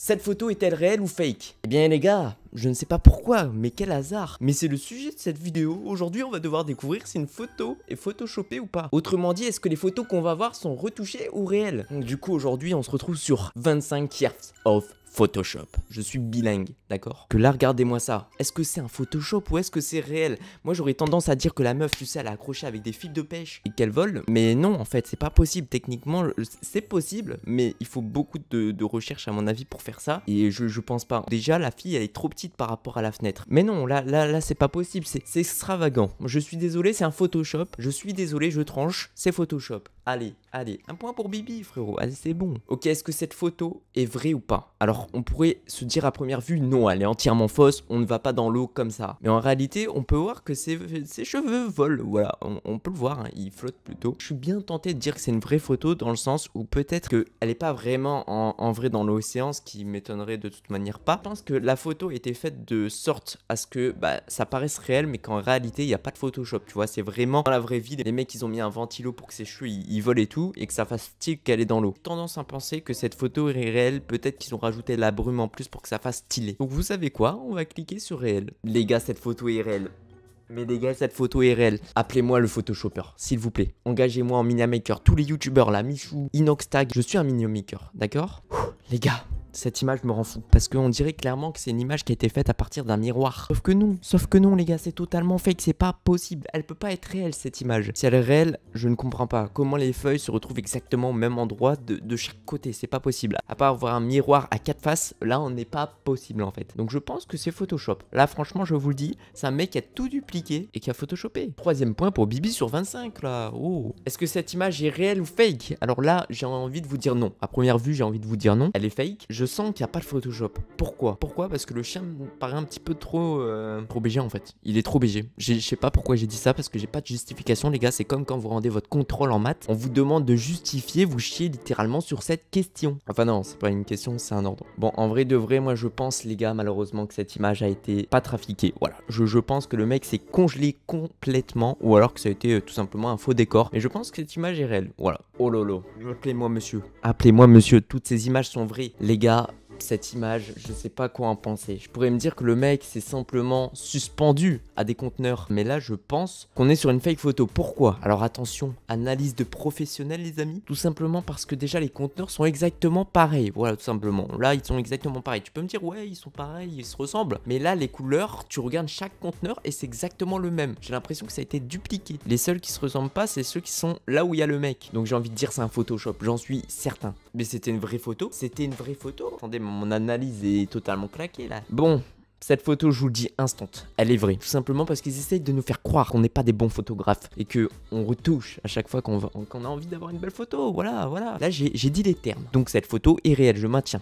Cette photo est-elle réelle ou fake Eh bien les gars, je ne sais pas pourquoi, mais quel hasard Mais c'est le sujet de cette vidéo, aujourd'hui on va devoir découvrir si une photo est photoshopée ou pas. Autrement dit, est-ce que les photos qu'on va voir sont retouchées ou réelles Du coup aujourd'hui on se retrouve sur 25 years of Photoshop. Je suis bilingue, d'accord Que là, regardez-moi ça. Est-ce que c'est un Photoshop ou est-ce que c'est réel Moi, j'aurais tendance à dire que la meuf, tu sais, elle a accroché avec des fils de pêche et qu'elle vole. Mais non, en fait, c'est pas possible. Techniquement, c'est possible, mais il faut beaucoup de, de, recherche, à mon avis, pour faire ça. Et je, je pense pas. Déjà, la fille, elle est trop petite par rapport à la fenêtre. Mais non, là, là, là, c'est pas possible. C'est extravagant. Je suis désolé, c'est un Photoshop. Je suis désolé, je tranche. C'est Photoshop. Allez, allez, un point pour Bibi, frérot. Allez, c'est bon. Ok, est-ce que cette photo est vraie ou pas Alors, on pourrait se dire à première vue, non, elle est entièrement fausse, on ne va pas dans l'eau comme ça. Mais en réalité, on peut voir que ses, cheveux volent. Voilà, on, peut le voir, hein, il flotte plutôt. Je suis bien tenté de dire que c'est une vraie photo dans le sens où peut-être qu'elle n'est pas vraiment en, vrai dans l'océan, ce qui m'étonnerait de toute manière pas. Je pense que la photo était faite de sorte à ce que bah, ça paraisse réel, mais qu'en réalité, il n'y a pas de Photoshop, tu vois. C'est vraiment dans la vraie vie. Les mecs, ils ont mis un ventilo pour que ses cheveux, ils il et tout, et que ça fasse style qu'elle est dans l'eau. Tendance à penser que cette photo est réelle, peut-être qu'ils ont rajouté la brume en plus pour que ça fasse stylé. Donc vous savez quoi On va cliquer sur réel. Les gars, cette photo est réelle. Mais les gars, cette photo est réelle. Appelez-moi le Photoshopper, s'il vous plaît. Engagez-moi en maker Tous les youtubeurs là, Michou, Inoxtag, je suis un maker, d'accord Les gars, cette image me rend fou. Parce qu'on dirait clairement que c'est une image qui a été faite à partir d'un miroir. Sauf que non, sauf que non les gars, c'est totalement fake, c'est pas possible. Elle peut pas être réelle cette image. Si elle est réelle, je ne comprends pas comment les feuilles se retrouvent exactement au même endroit de, chaque côté, c'est pas possible. À part avoir un miroir à quatre faces, là on n'est pas possible en fait. Donc je pense que c'est Photoshop. Là franchement je vous le dis, c'est un mec qui a tout dupliqué et qui a photoshopé. Troisième point pour Bibi sur 25 là. Oh. Est-ce que cette image est réelle ou fake Alors là j'ai envie de vous dire non. À première vue j'ai envie de vous dire non. Elle est fake. Je sens qu'il n'y a pas de Photoshop. Pourquoi Pourquoi Parce que le chien me paraît un petit peu trop, euh, trop BG en fait. Il est trop BG. Je sais pas pourquoi j'ai dit ça parce que j'ai pas de justification, les gars. C'est comme quand vous rendez votre contrôle en maths. On vous demande de justifier, vous chiez littéralement sur cette question. Enfin, non, c'est pas une question, c'est un ordre. Bon, en vrai de vrai, moi je pense, les gars, malheureusement, que cette image a été pas trafiquée. Voilà. Je, pense que le mec s'est congelé complètement ou alors que ça a été euh, tout simplement un faux décor. Mais je pense que cette image est réelle. Voilà. Oh lolo. Appelez-moi monsieur. Appelez-moi monsieur. Toutes ces images sont vraies. Les gars, about cette image, je sais pas quoi en penser. Je pourrais me dire que le mec c'est simplement suspendu à des conteneurs, mais là je pense qu'on est sur une fake photo. Pourquoi Alors attention, analyse de professionnel les amis. Tout simplement parce que déjà les conteneurs sont exactement pareils. Voilà, tout simplement. Là ils sont exactement pareils. Tu peux me dire ouais, ils sont pareils, ils se ressemblent. Mais là les couleurs, tu regardes chaque conteneur et c'est exactement le même. J'ai l'impression que ça a été dupliqué. Les seuls qui se ressemblent pas, c'est ceux qui sont là où il y a le mec. Donc j'ai envie de dire c'est un Photoshop, j'en suis certain. Mais c'était une vraie photo C'était une vraie photo Attendez, mon analyse est totalement claquée là. Bon, cette photo, je vous le dis instant, elle est vraie. Tout simplement parce qu'ils essayent de nous faire croire qu'on n'est pas des bons photographes et que on retouche à chaque fois qu'on a envie d'avoir une belle photo. Voilà, voilà. Là, j'ai dit les termes. Donc cette photo est réelle, je maintiens.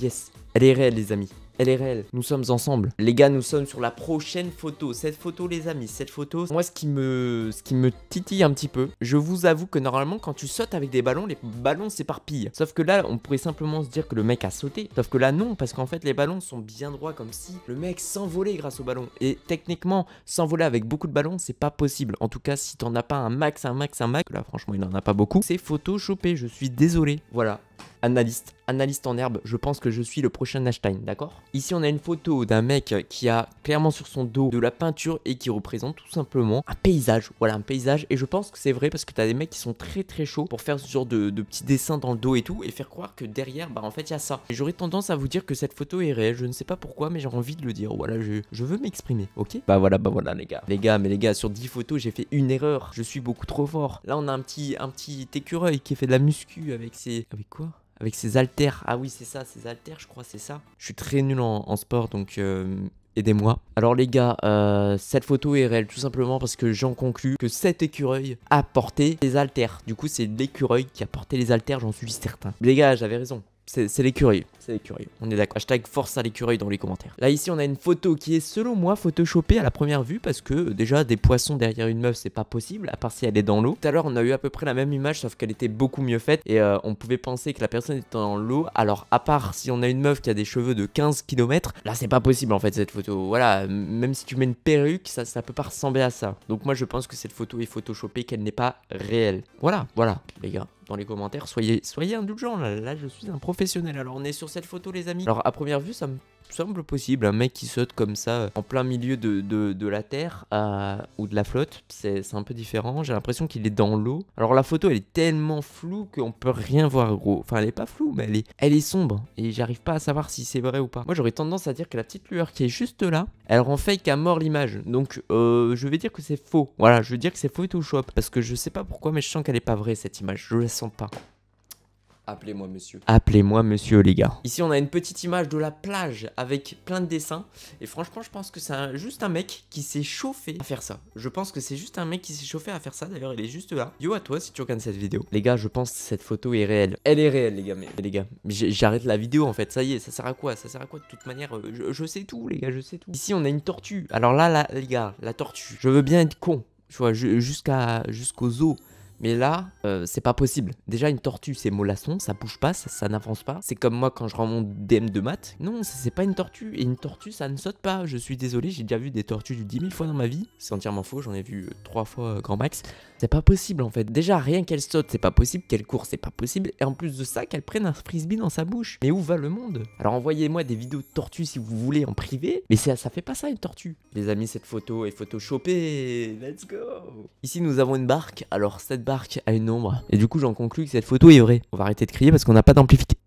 Yes, elle est réelle, les amis elle est réelle. Nous sommes ensemble. Les gars, nous sommes sur la prochaine photo. Cette photo, les amis, cette photo, moi, ce qui me, ce qui me titille un petit peu, je vous avoue que normalement, quand tu sautes avec des ballons, les ballons s'éparpillent. Sauf que là, on pourrait simplement se dire que le mec a sauté. Sauf que là, non, parce qu'en fait, les ballons sont bien droits, comme si le mec s'envolait grâce au ballon. Et techniquement, s'envoler avec beaucoup de ballons, c'est pas possible. En tout cas, si t'en as pas un max, un max, un max, là, franchement, il n'en a pas beaucoup. C'est photoshoppé. je suis désolé. Voilà, Analyste, analyste en herbe, je pense que je suis le prochain Einstein, d'accord Ici on a une photo d'un mec qui a clairement sur son dos de la peinture et qui représente tout simplement un paysage, voilà un paysage et je pense que c'est vrai parce que t'as des mecs qui sont très très chauds pour faire ce genre de, petits dessins dans le dos et tout et faire croire que derrière bah en fait il y a ça. J'aurais tendance à vous dire que cette photo est réelle, je ne sais pas pourquoi mais j'ai envie de le dire, voilà je, veux m'exprimer, ok Bah voilà, bah voilà les gars, les gars mais les gars sur 10 photos j'ai fait une erreur, je suis beaucoup trop fort. Là on a un petit, un petit écureuil qui fait de la muscu avec ses... Avec quoi avec ses haltères. Ah oui, c'est ça, ses haltères, je crois, c'est ça. Je suis très nul en, sport, donc euh, aidez-moi. Alors les gars, euh, cette photo est réelle tout simplement parce que j'en conclus que cet écureuil a porté des haltères. Du coup, c'est l'écureuil qui a porté les haltères, j'en suis certain. Les gars, j'avais raison. C'est l'écureuil, c'est l'écureuil, on est d'accord. Hashtag force à l'écureuil dans les commentaires. Là ici on a une photo qui est selon moi photoshopée à la première vue parce que euh, déjà des poissons derrière une meuf c'est pas possible à part si elle est dans l'eau. Tout à l'heure on a eu à peu près la même image sauf qu'elle était beaucoup mieux faite et euh, on pouvait penser que la personne était dans l'eau alors à part si on a une meuf qui a des cheveux de 15 km, là c'est pas possible en fait cette photo. Voilà, même si tu mets une perruque ça, ça peut pas ressembler à ça. Donc moi je pense que cette photo est photoshopée, qu'elle n'est pas réelle. Voilà, voilà les gars les commentaires. Soyez, soyez indulgents, là, là je suis un professionnel. Alors on est sur cette photo les amis. Alors à première vue ça me semble possible, un mec qui saute comme ça euh, en plein milieu de, la terre ou de la flotte, c'est un peu différent. J'ai l'impression qu'il est dans l'eau. Alors la photo elle est tellement floue qu'on peut rien voir gros. Enfin elle est pas floue mais elle est, elle est sombre et j'arrive pas à savoir si c'est vrai ou pas. Moi j'aurais tendance à dire que la petite lueur qui est juste là, elle rend fake à mort l'image. Donc euh, je vais dire que c'est faux. Voilà, je veux dire que c'est faux tout shop. parce que je sais pas pourquoi mais je sens qu'elle est pas vraie cette image. Je la sens pas. Appelez-moi monsieur. Appelez-moi monsieur, les gars. Ici, on a une petite image de la plage avec plein de dessins. Et franchement, je pense que c'est juste un mec qui s'est chauffé à faire ça. Je pense que c'est juste un mec qui s'est chauffé à faire ça. D'ailleurs, il est juste là. Yo à toi si tu regardes cette vidéo. Les gars, je pense que cette photo est réelle. Elle est réelle, les gars. Mais les gars, j'arrête la vidéo en fait. Ça y est, ça sert à quoi Ça sert à quoi de toute manière euh, je, sais tout, les gars, je sais tout. Ici, on a une tortue. Alors là, les gars, la tortue. Je veux bien être con. Tu vois, jusqu'à jusqu'aux os. Mais là, euh, c'est pas possible. Déjà, une tortue, c'est mollasson, ça bouge pas, ça, n'avance pas. C'est comme moi quand je rends mon DM de maths. Non, c'est pas une tortue. Et une tortue, ça ne saute pas. Je suis désolé, j'ai déjà vu des tortues du 10 000 fois dans ma vie. C'est entièrement faux, j'en ai vu 3 euh, fois euh, grand max. C'est pas possible en fait. Déjà, rien qu'elle saute, c'est pas possible. Qu'elle court, c'est pas possible. Et en plus de ça, qu'elle prenne un frisbee dans sa bouche. Mais où va le monde Alors envoyez-moi des vidéos de tortues si vous voulez en privé. Mais ça, ça fait pas ça une tortue. Les amis, cette photo est photoshopée. Let's go Ici, nous avons une barque. Alors, cette barque à une ombre. Et du coup, j'en conclus que cette photo est vraie. On va arrêter de crier parce qu'on n'a pas d'amplification.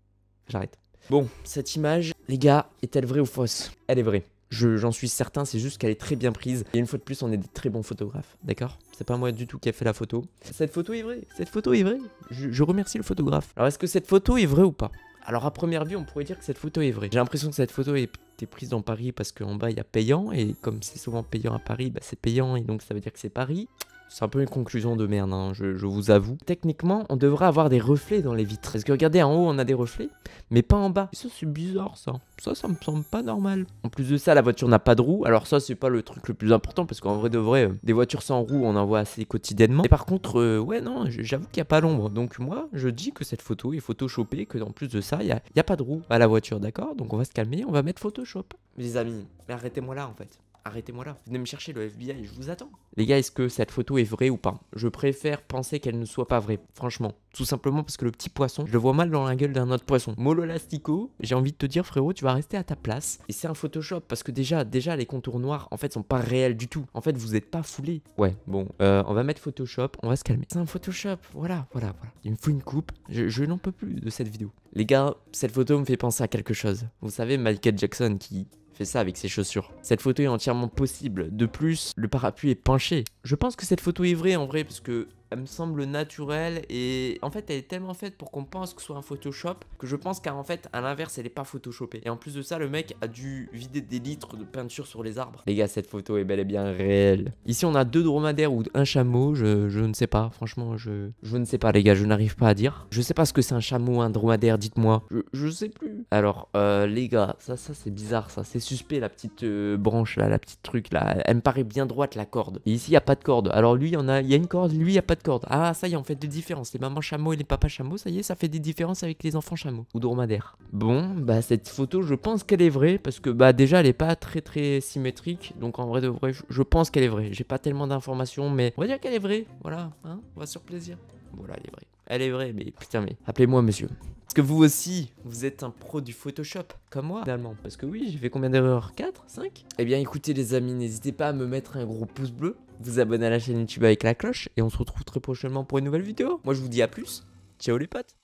J'arrête. Bon, cette image, les gars, est-elle vraie ou fausse Elle est vraie. J'en suis certain, c'est juste qu'elle est très bien prise. Et une fois de plus, on est des très bons photographes, d'accord C'est pas moi du tout qui a fait la photo. Cette photo est vraie, cette photo est vraie. Je, remercie le photographe. Alors, est-ce que cette photo est vraie ou pas alors à première vue, on pourrait dire que cette photo est vraie. J'ai l'impression que cette photo est prise dans Paris parce qu'en bas, il y a payant. Et comme c'est souvent payant à Paris, bah, c'est payant et donc ça veut dire que c'est Paris. C'est un peu une conclusion de merde, hein, je, vous avoue. Techniquement, on devrait avoir des reflets dans les vitres. Parce que regardez, en haut, on a des reflets, mais pas en bas. ça, c'est bizarre, ça. Ça, ça me semble pas normal. En plus de ça, la voiture n'a pas de roue. Alors ça, c'est pas le truc le plus important, parce qu'en vrai de vrai, euh, des voitures sans roue, on en voit assez quotidiennement. Et par contre, euh, ouais, non, j'avoue qu'il n'y a pas l'ombre. Donc moi, je dis que cette photo est photoshopée, que en plus de ça, il n'y a, y a pas de roue à la voiture, d'accord Donc on va se calmer, on va mettre Photoshop. Mes amis, mais arrêtez-moi là, en fait arrêtez-moi là, venez me chercher le FBI, je vous attends. Les gars, est-ce que cette photo est vraie ou pas Je préfère penser qu'elle ne soit pas vraie, franchement. Tout simplement parce que le petit poisson, je le vois mal dans la gueule d'un autre poisson. Molo Elastico, j'ai envie de te dire frérot, tu vas rester à ta place. Et c'est un Photoshop parce que déjà, déjà les contours noirs en fait sont pas réels du tout. En fait, vous n'êtes pas foulés. Ouais, bon, euh, on va mettre Photoshop, on va se calmer. C'est un Photoshop, voilà, voilà, voilà. Il me faut une coupe, je, je n'en peux plus de cette vidéo. Les gars, cette photo me fait penser à quelque chose. Vous savez, Michael Jackson qui fait ça avec ses chaussures. Cette photo est entièrement possible. De plus, le parapluie est penché. Je pense que cette photo est vraie en vrai, parce que elle me semble naturelle et en fait elle est tellement faite pour qu'on pense que ce soit un Photoshop que je pense qu'en fait à l'inverse elle est pas photoshopée. Et en plus de ça le mec a dû vider des litres de peinture sur les arbres. Les gars cette photo est bel et bien réelle. Ici on a deux dromadaires ou un chameau, je, je ne sais pas franchement je, je ne sais pas les gars je n'arrive pas à dire. Je sais pas ce que c'est un chameau, un dromadaire dites-moi. Je, je sais plus. Alors euh, les gars ça ça c'est bizarre ça c'est suspect la petite euh, branche là la petite truc là elle me paraît bien droite la corde. Et ici il y a pas de corde alors lui il y en a il y a une corde lui il y a pas ah, ça y est, on fait des différences. Les mamans chameaux et les papas chameaux, ça y est, ça fait des différences avec les enfants chameaux ou dromadaires. Bon, bah cette photo, je pense qu'elle est vraie parce que bah déjà, elle est pas très très symétrique. Donc en vrai de vrai, je pense qu'elle est vraie. J'ai pas tellement d'informations, mais on va dire qu'elle est vraie. Voilà, hein, on va sur plaisir. Voilà, elle est vraie. Elle est vraie, mais putain, mais appelez-moi monsieur que vous aussi, vous êtes un pro du Photoshop, comme moi, finalement. Parce que oui, j'ai fait combien d'erreurs 4 5 Eh bien écoutez les amis, n'hésitez pas à me mettre un gros pouce bleu, vous abonner à la chaîne YouTube avec la cloche, et on se retrouve très prochainement pour une nouvelle vidéo. Moi je vous dis à plus, ciao les potes